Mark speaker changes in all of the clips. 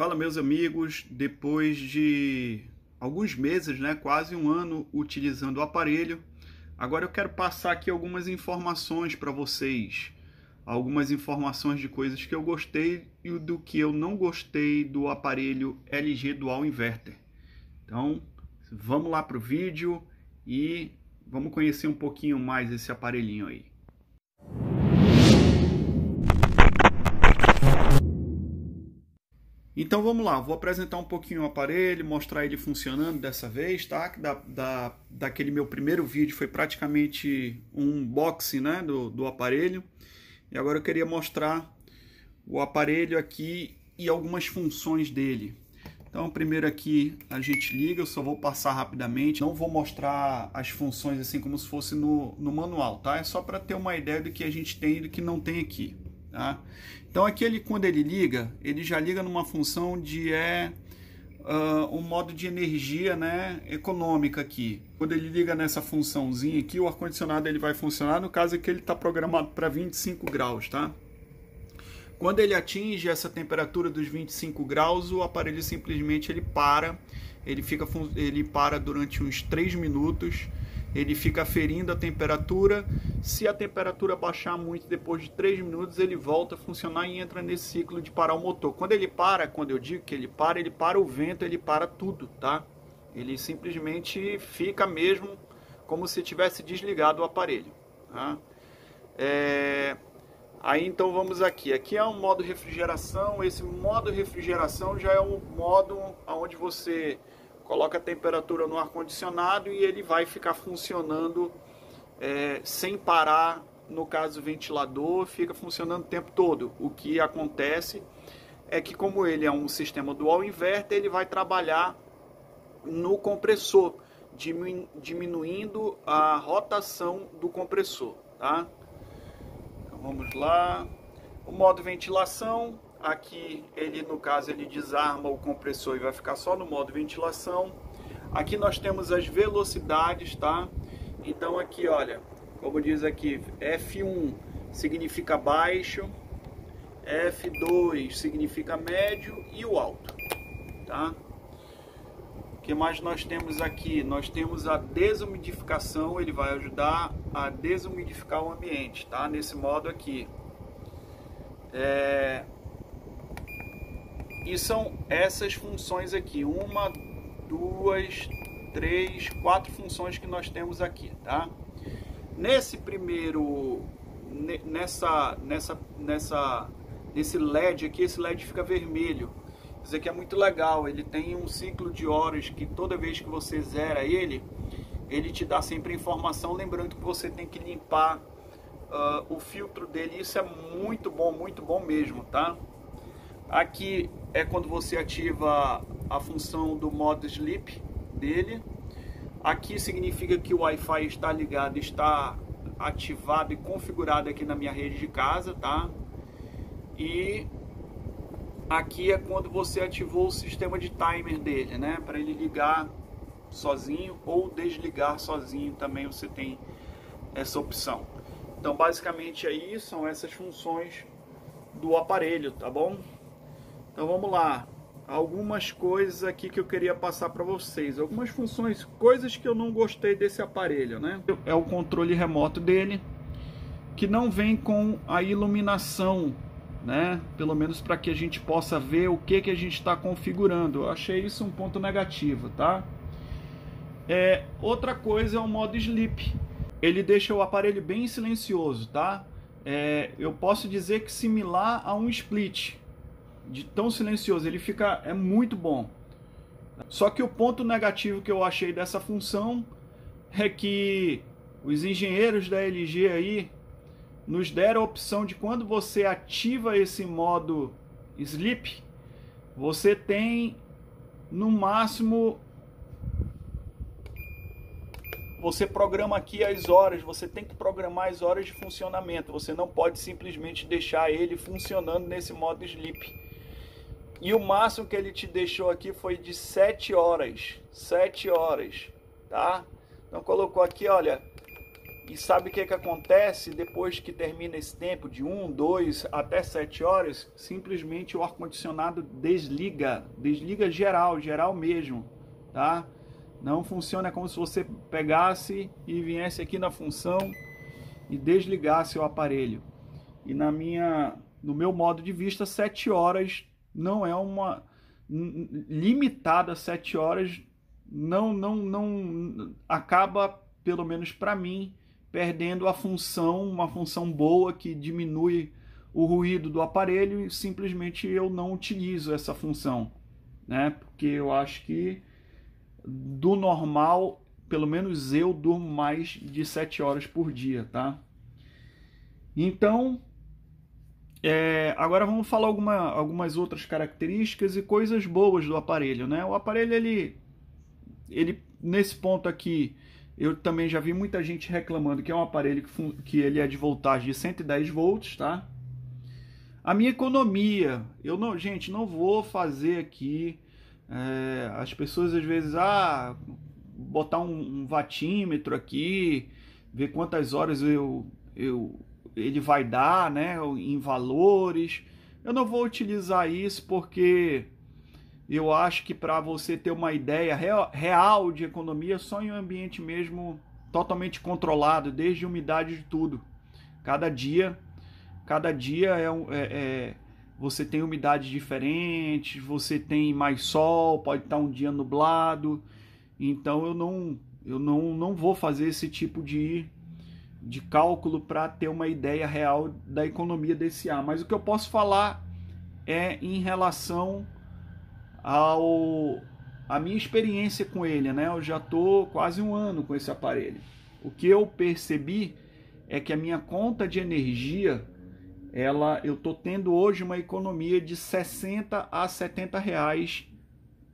Speaker 1: Fala, meus amigos. Depois de alguns meses, né, quase um ano utilizando o aparelho, agora eu quero passar aqui algumas informações para vocês. Algumas informações de coisas que eu gostei e do que eu não gostei do aparelho LG Dual Inverter. Então, vamos lá para o vídeo e vamos conhecer um pouquinho mais esse aparelhinho aí. Então vamos lá, vou apresentar um pouquinho o aparelho, mostrar ele funcionando dessa vez, tá? Da, da, daquele meu primeiro vídeo foi praticamente um unboxing né, do, do aparelho. E agora eu queria mostrar o aparelho aqui e algumas funções dele. Então primeiro aqui a gente liga, eu só vou passar rapidamente, não vou mostrar as funções assim como se fosse no, no manual, tá? É só para ter uma ideia do que a gente tem e do que não tem aqui. Tá? Então aqui ele, quando ele liga, ele já liga numa função de é uh, um modo de energia né, econômica aqui. Quando ele liga nessa funçãozinha aqui, o ar-condicionado ele vai funcionar, no caso aqui ele está programado para 25 graus, tá? Quando ele atinge essa temperatura dos 25 graus, o aparelho simplesmente ele para, ele fica ele para durante uns 3 minutos ele fica ferindo a temperatura. Se a temperatura baixar muito depois de 3 minutos, ele volta a funcionar e entra nesse ciclo de parar o motor. Quando ele para, quando eu digo que ele para, ele para o vento, ele para tudo, tá? Ele simplesmente fica mesmo como se tivesse desligado o aparelho. Tá? É... Aí então vamos aqui. Aqui é um modo refrigeração. Esse modo refrigeração já é um modo onde você coloca a temperatura no ar-condicionado e ele vai ficar funcionando é, sem parar. No caso, o ventilador fica funcionando o tempo todo. O que acontece é que, como ele é um sistema dual inverter, ele vai trabalhar no compressor, diminuindo a rotação do compressor. Tá? Então, vamos lá. O modo ventilação Aqui ele, no caso, ele desarma o compressor e vai ficar só no modo ventilação. Aqui nós temos as velocidades, tá? Então aqui, olha, como diz aqui, F1 significa baixo, F2 significa médio e o alto, tá? O que mais nós temos aqui? Nós temos a desumidificação, ele vai ajudar a desumidificar o ambiente, tá? Nesse modo aqui. É, e são essas funções aqui, uma, duas, três, quatro funções que nós temos aqui, tá? Nesse primeiro, nessa, nessa, nessa, nesse LED aqui, esse LED fica vermelho. Isso aqui é muito legal, ele tem um ciclo de horas que toda vez que você zera ele, ele te dá sempre informação, lembrando que você tem que limpar uh, o filtro dele. Isso é muito bom, muito bom mesmo, tá? Aqui é quando você ativa a função do modo sleep dele. Aqui significa que o Wi-Fi está ligado, está ativado e configurado aqui na minha rede de casa, tá? E aqui é quando você ativou o sistema de timer dele, né? Para ele ligar sozinho ou desligar sozinho também você tem essa opção. Então basicamente aí são essas funções do aparelho, tá bom? Então vamos lá. Algumas coisas aqui que eu queria passar para vocês. Algumas funções, coisas que eu não gostei desse aparelho, né? É o controle remoto dele, que não vem com a iluminação, né? Pelo menos para que a gente possa ver o que, que a gente está configurando. Eu achei isso um ponto negativo, tá? É, outra coisa é o modo sleep. Ele deixa o aparelho bem silencioso, tá? É, eu posso dizer que similar a um split, de tão silencioso, ele fica é muito bom. Só que o ponto negativo que eu achei dessa função é que os engenheiros da LG aí nos deram a opção de quando você ativa esse modo sleep, você tem no máximo você programa aqui as horas, você tem que programar as horas de funcionamento, você não pode simplesmente deixar ele funcionando nesse modo sleep. E o máximo que ele te deixou aqui foi de 7 horas. 7 horas, tá? Então colocou aqui, olha. E sabe o que, que acontece depois que termina esse tempo de 1, 2 até 7 horas? Simplesmente o ar-condicionado desliga. Desliga geral, geral mesmo, tá? Não funciona é como se você pegasse e viesse aqui na função e desligasse o aparelho. E na minha, no meu modo de vista, 7 horas não é uma limitada a 7 horas não não não acaba pelo menos para mim perdendo a função, uma função boa que diminui o ruído do aparelho e simplesmente eu não utilizo essa função, né? Porque eu acho que do normal, pelo menos eu durmo mais de 7 horas por dia, tá? Então, é, agora vamos falar alguma, algumas outras características e coisas boas do aparelho, né? O aparelho, ele, ele nesse ponto aqui, eu também já vi muita gente reclamando que é um aparelho que, que ele é de voltagem de 110 volts, tá? A minha economia, eu não, gente, não vou fazer aqui. É, as pessoas às vezes, ah, botar um, um, vatímetro aqui, ver quantas horas eu, eu ele vai dar né, em valores. Eu não vou utilizar isso porque eu acho que para você ter uma ideia real de economia, só em um ambiente mesmo totalmente controlado, desde umidade de tudo. Cada dia, cada dia é, é, é você tem umidades diferentes, você tem mais sol, pode estar um dia nublado. Então eu não eu não, não vou fazer esse tipo de de cálculo para ter uma ideia real da economia desse ar. Mas o que eu posso falar é em relação ao a minha experiência com ele, né? Eu já tô quase um ano com esse aparelho. O que eu percebi é que a minha conta de energia, ela, eu tô tendo hoje uma economia de 60 a 70 reais,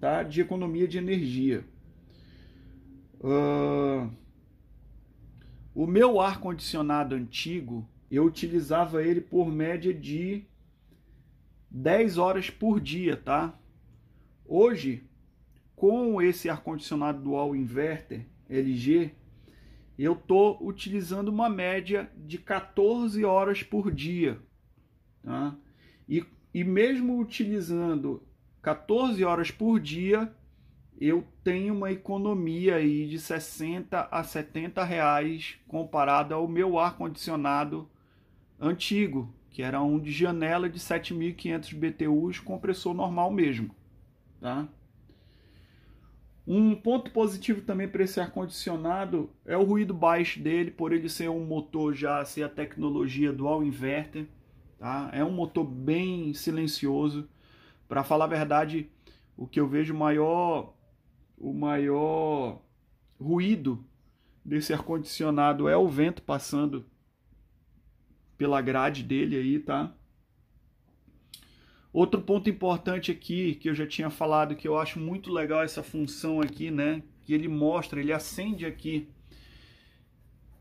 Speaker 1: tá? De economia de energia. Uh o meu ar-condicionado antigo, eu utilizava ele por média de 10 horas por dia, tá? Hoje, com esse ar-condicionado dual inverter LG, eu tô utilizando uma média de 14 horas por dia, tá? E, e mesmo utilizando 14 horas por dia, eu tenho uma economia aí de 60 a 70 reais comparado ao meu ar-condicionado antigo, que era um de janela de 7.500 BTUs, compressor normal mesmo. Tá? Um ponto positivo também para esse ar-condicionado é o ruído baixo dele, por ele ser um motor já, ser a tecnologia dual inverter. Tá? É um motor bem silencioso. Para falar a verdade, o que eu vejo maior o maior ruído desse ar-condicionado é o vento passando pela grade dele aí, tá? Outro ponto importante aqui que eu já tinha falado que eu acho muito legal essa função aqui, né? Que ele mostra, ele acende aqui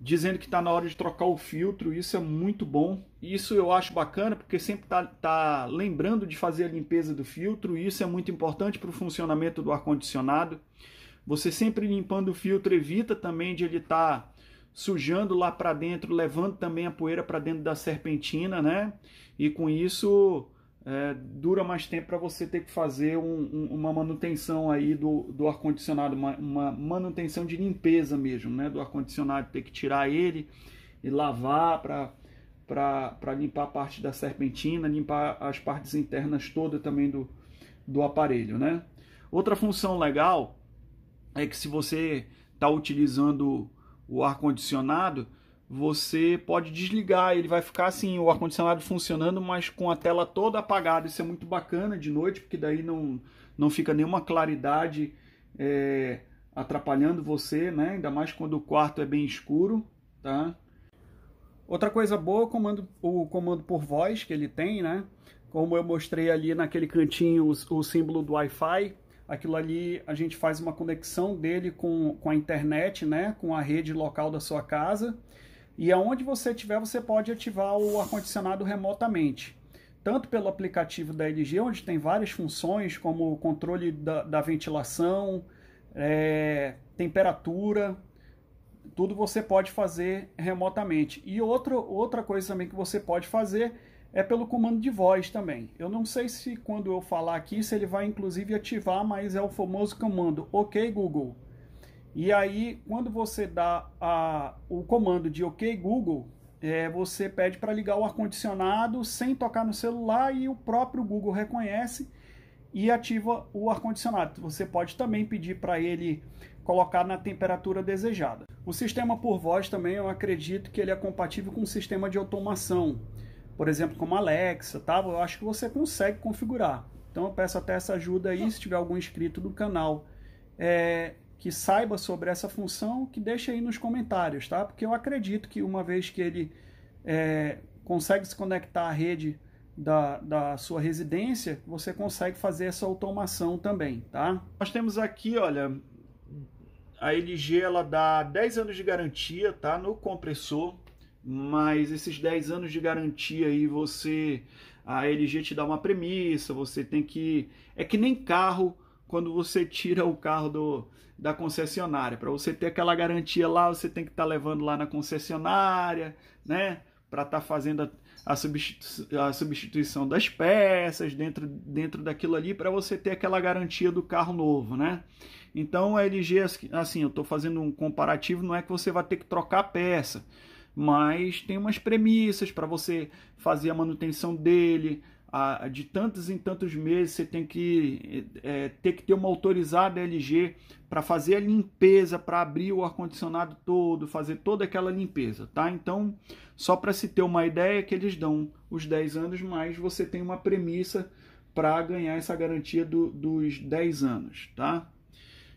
Speaker 1: dizendo que está na hora de trocar o filtro, isso é muito bom. Isso eu acho bacana porque sempre está tá lembrando de fazer a limpeza do filtro, isso é muito importante para o funcionamento do ar-condicionado. Você sempre limpando o filtro evita também de ele estar tá sujando lá para dentro, levando também a poeira para dentro da serpentina, né? E com isso é, dura mais tempo para você ter que fazer um, um, uma manutenção aí do, do ar-condicionado, uma, uma, manutenção de limpeza mesmo, né? Do ar-condicionado, ter que tirar ele e lavar para limpar a parte da serpentina, limpar as partes internas todas também do, do aparelho, né? Outra função legal é que se você está utilizando o ar-condicionado, você pode desligar, ele vai ficar assim, o ar-condicionado funcionando, mas com a tela toda apagada. Isso é muito bacana de noite, porque daí não, não fica nenhuma claridade é, atrapalhando você, né? Ainda mais quando o quarto é bem escuro, tá? Outra coisa boa, o comando, o comando por voz que ele tem, né? Como eu mostrei ali naquele cantinho o, o símbolo do Wi-Fi, aquilo ali a gente faz uma conexão dele com, com a internet, né? Com a rede local da sua casa e aonde você estiver, você pode ativar o ar-condicionado remotamente. Tanto pelo aplicativo da LG, onde tem várias funções, como o controle da, da ventilação, é, temperatura, tudo você pode fazer remotamente. E outro, outra coisa também que você pode fazer é pelo comando de voz também. Eu não sei se quando eu falar aqui, se ele vai inclusive ativar, mas é o famoso comando OK Google. E aí, quando você dá a, o comando de OK Google, é, você pede para ligar o ar-condicionado sem tocar no celular e o próprio Google reconhece e ativa o ar-condicionado. Você pode também pedir para ele colocar na temperatura desejada. O sistema por voz também eu acredito que ele é compatível com o um sistema de automação, por exemplo, como Alexa, tá? Eu acho que você consegue configurar. Então eu peço até essa ajuda aí se tiver algum inscrito do canal. É, que saiba sobre essa função, que deixe aí nos comentários, tá? Porque eu acredito que uma vez que ele é, consegue se conectar à rede da, da sua residência, você consegue fazer essa automação também, tá? Nós temos aqui, olha, a LG ela dá 10 anos de garantia, tá? No compressor, mas esses 10 anos de garantia aí você a LG te dá uma premissa, você tem que é que nem carro quando você tira o carro do, da concessionária. Para você ter aquela garantia lá, você tem que estar tá levando lá na concessionária, né? Para estar tá fazendo a, a, substitu a, substituição das peças dentro, dentro daquilo ali, para você ter aquela garantia do carro novo, né? Então a LG, assim, eu estou fazendo um comparativo, não é que você vai ter que trocar a peça, mas tem umas premissas para você fazer a manutenção dele, a, de tantos em tantos meses você tem que é, ter que ter uma autorizada LG para fazer a limpeza, para abrir o ar-condicionado todo, fazer toda aquela limpeza, tá? Então, só para se ter uma ideia que eles dão os 10 anos, mas você tem uma premissa para ganhar essa garantia do, dos 10 anos, tá?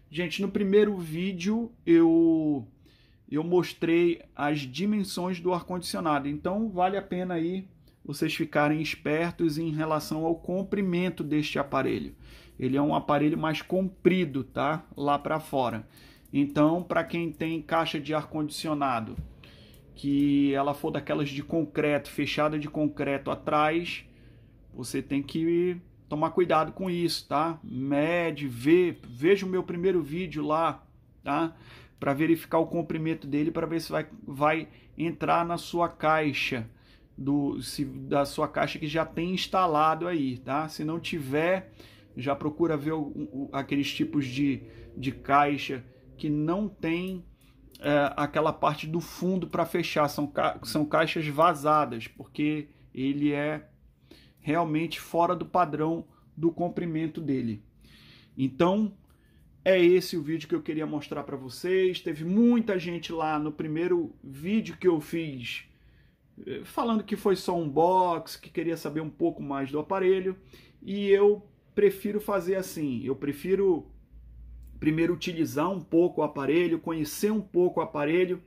Speaker 1: Gente, no primeiro vídeo eu eu mostrei as dimensões do ar-condicionado, então vale a pena aí vocês ficarem espertos em relação ao comprimento deste aparelho. Ele é um aparelho mais comprido, tá? Lá para fora. Então, para quem tem caixa de ar condicionado, que ela for daquelas de concreto, fechada de concreto atrás, você tem que tomar cuidado com isso, tá? Mede, vê, veja o meu primeiro vídeo lá, tá? Para verificar o comprimento dele, para ver se vai, vai entrar na sua caixa do, se, da sua caixa que já tem instalado aí, tá? Se não tiver, já procura ver o, o, aqueles tipos de, de caixa que não tem é, aquela parte do fundo para fechar, são, ca, são caixas vazadas, porque ele é realmente fora do padrão do comprimento dele. Então, é esse o vídeo que eu queria mostrar para vocês. Teve muita gente lá no primeiro vídeo que eu fiz falando que foi só um box, que queria saber um pouco mais do aparelho, e eu prefiro fazer assim, eu prefiro primeiro utilizar um pouco o aparelho, conhecer um pouco o aparelho,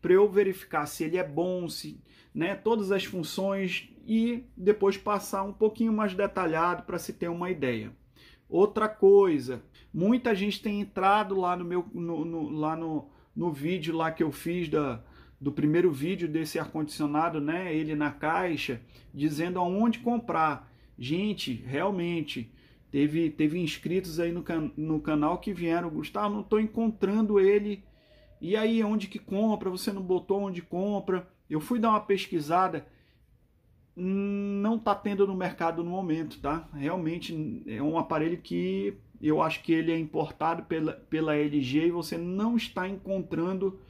Speaker 1: para eu verificar se ele é bom, se, né, todas as funções e depois passar um pouquinho mais detalhado para se ter uma ideia. Outra coisa, muita gente tem entrado lá no meu no, no, lá no, no vídeo lá que eu fiz da, do primeiro vídeo desse ar-condicionado, né? Ele na caixa, dizendo aonde comprar. Gente, realmente, teve, teve inscritos aí no, can, no canal que vieram. Gustavo, não estou encontrando ele. E aí, onde que compra? Você não botou onde compra? Eu fui dar uma pesquisada. Não tá tendo no mercado no momento, tá? Realmente é um aparelho que eu acho que ele é importado pela, pela LG e você não está encontrando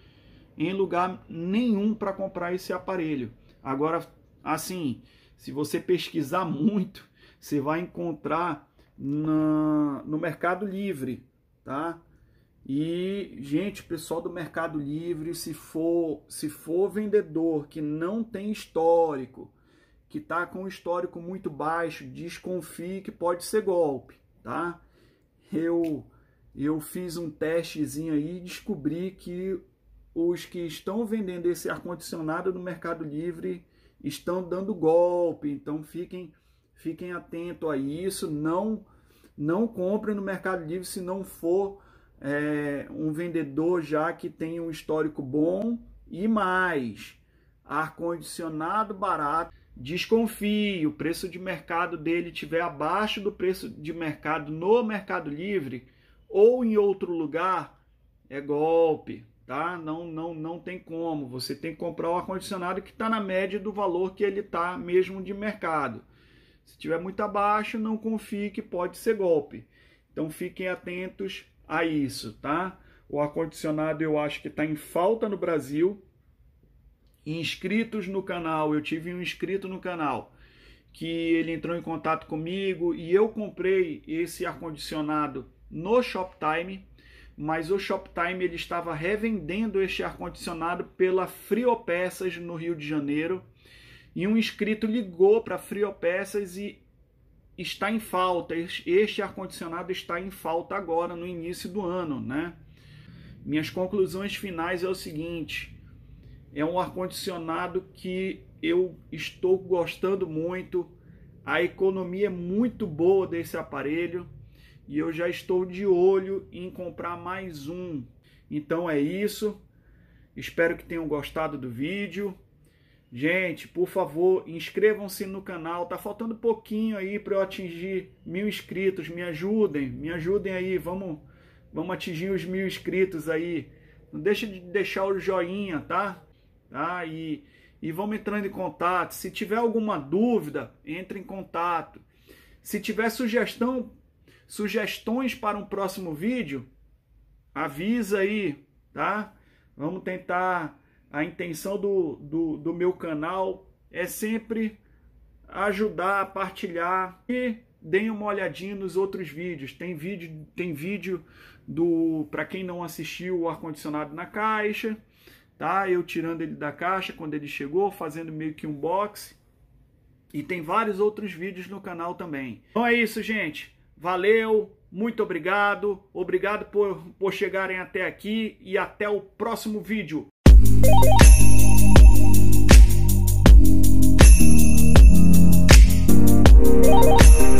Speaker 1: em lugar nenhum para comprar esse aparelho. Agora, assim, se você pesquisar muito, você vai encontrar na, no Mercado Livre, tá? E, gente, pessoal do Mercado Livre, se for, se for vendedor que não tem histórico, que tá com um histórico muito baixo, desconfie que pode ser golpe, tá? Eu eu fiz um testezinho aí e descobri que os que estão vendendo esse ar-condicionado no Mercado Livre estão dando golpe. Então fiquem, fiquem atentos a isso. Não, não comprem no Mercado Livre se não for é, um vendedor já que tem um histórico bom e mais ar-condicionado barato. Desconfie, o preço de mercado dele tiver abaixo do preço de mercado no Mercado Livre ou em outro lugar, é golpe tá? Não, não, não tem como. Você tem que comprar o ar-condicionado que está na média do valor que ele está mesmo de mercado. Se tiver muito abaixo, não confie que pode ser golpe. Então fiquem atentos a isso, tá? O ar-condicionado eu acho que está em falta no Brasil. Inscritos no canal, eu tive um inscrito no canal que ele entrou em contato comigo e eu comprei esse ar-condicionado no Shoptime mas o Shoptime ele estava revendendo este ar-condicionado pela Friopeças no Rio de Janeiro. E um inscrito ligou para a Friopeças e está em falta. Este ar-condicionado está em falta agora, no início do ano, né? Minhas conclusões finais é o seguinte: é um ar-condicionado que eu estou gostando muito. A economia é muito boa desse aparelho e eu já estou de olho em comprar mais um. Então é isso. Espero que tenham gostado do vídeo. Gente, por favor, inscrevam-se no canal. Tá faltando pouquinho aí para eu atingir mil inscritos. Me ajudem, me ajudem aí. Vamos, vamos atingir os mil inscritos aí. Não deixe de deixar o joinha, tá? Tá? E, e vamos entrando em contato. Se tiver alguma dúvida, entre em contato. Se tiver sugestão sugestões para um próximo vídeo, avisa aí, tá? Vamos tentar. A intenção do, do, do meu canal é sempre ajudar, partilhar e deem uma olhadinha nos outros vídeos. Tem vídeo, tem vídeo do para quem não assistiu o ar condicionado na caixa, tá? Eu tirando ele da caixa quando ele chegou, fazendo meio que um box. E tem vários outros vídeos no canal também. Então é isso, gente. Valeu, muito obrigado, obrigado por, por chegarem até aqui e até o próximo vídeo. Thank you.